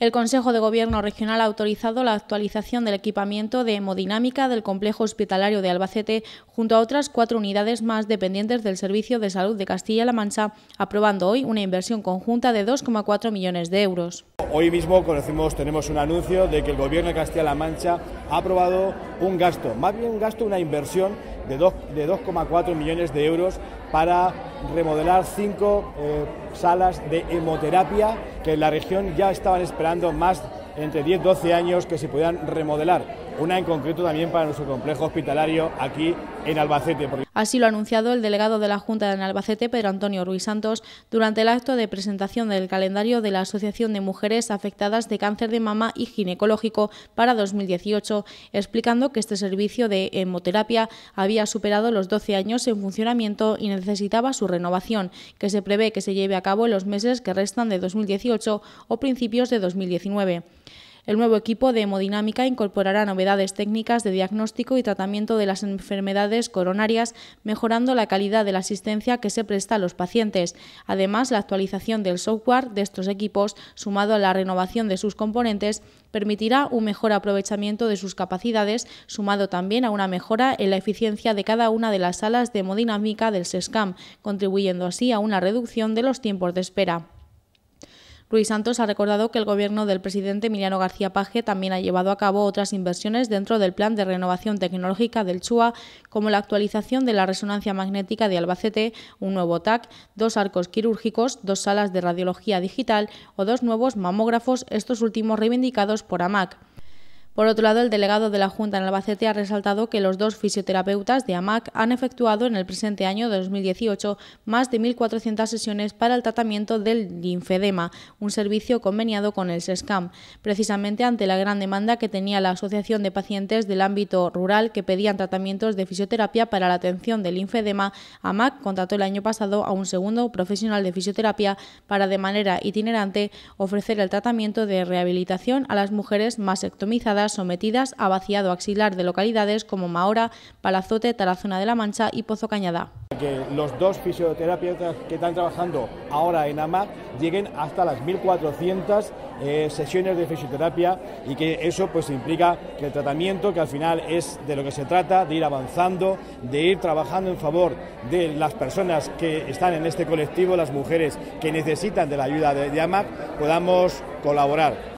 El Consejo de Gobierno Regional ha autorizado la actualización del equipamiento de hemodinámica del complejo hospitalario de Albacete junto a otras cuatro unidades más dependientes del Servicio de Salud de Castilla-La Mancha, aprobando hoy una inversión conjunta de 2,4 millones de euros. Hoy mismo conocemos, tenemos un anuncio de que el Gobierno de Castilla-La Mancha ha aprobado un gasto, más bien un gasto, una inversión de 2,4 de millones de euros para remodelar cinco eh, salas de hemoterapia que en la región ya estaban esperando más entre 10-12 años que se pudieran remodelar. Una en concreto también para nuestro complejo hospitalario aquí en Albacete. Así lo ha anunciado el delegado de la Junta de Albacete, Pedro Antonio Ruiz Santos, durante el acto de presentación del calendario de la Asociación de Mujeres Afectadas de Cáncer de Mama y Ginecológico para 2018, explicando que este servicio de hemoterapia había superado los 12 años en funcionamiento y necesitaba su renovación, que se prevé que se lleve a cabo en los meses que restan de 2018 o principios de 2019. El nuevo equipo de hemodinámica incorporará novedades técnicas de diagnóstico y tratamiento de las enfermedades coronarias, mejorando la calidad de la asistencia que se presta a los pacientes. Además, la actualización del software de estos equipos, sumado a la renovación de sus componentes, permitirá un mejor aprovechamiento de sus capacidades, sumado también a una mejora en la eficiencia de cada una de las salas de hemodinámica del SESCAM, contribuyendo así a una reducción de los tiempos de espera. Luis Santos ha recordado que el gobierno del presidente Emiliano García Paje también ha llevado a cabo otras inversiones dentro del plan de renovación tecnológica del CHUA, como la actualización de la resonancia magnética de Albacete, un nuevo TAC, dos arcos quirúrgicos, dos salas de radiología digital o dos nuevos mamógrafos, estos últimos reivindicados por AMAC. Por otro lado, el delegado de la Junta en Albacete ha resaltado que los dos fisioterapeutas de AMAC han efectuado en el presente año 2018 más de 1.400 sesiones para el tratamiento del linfedema, un servicio conveniado con el SESCAM, precisamente ante la gran demanda que tenía la Asociación de Pacientes del Ámbito Rural que pedían tratamientos de fisioterapia para la atención del linfedema. AMAC contrató el año pasado a un segundo profesional de fisioterapia para de manera itinerante ofrecer el tratamiento de rehabilitación a las mujeres más ectomizadas sometidas a vaciado axilar de localidades como Mahora, Palazote, Tarazona de la Mancha y Pozo Cañada. Que los dos fisioterapeutas que están trabajando ahora en AMAC lleguen hasta las 1.400 eh, sesiones de fisioterapia y que eso pues implica que el tratamiento, que al final es de lo que se trata, de ir avanzando, de ir trabajando en favor de las personas que están en este colectivo, las mujeres que necesitan de la ayuda de AMAC, podamos colaborar.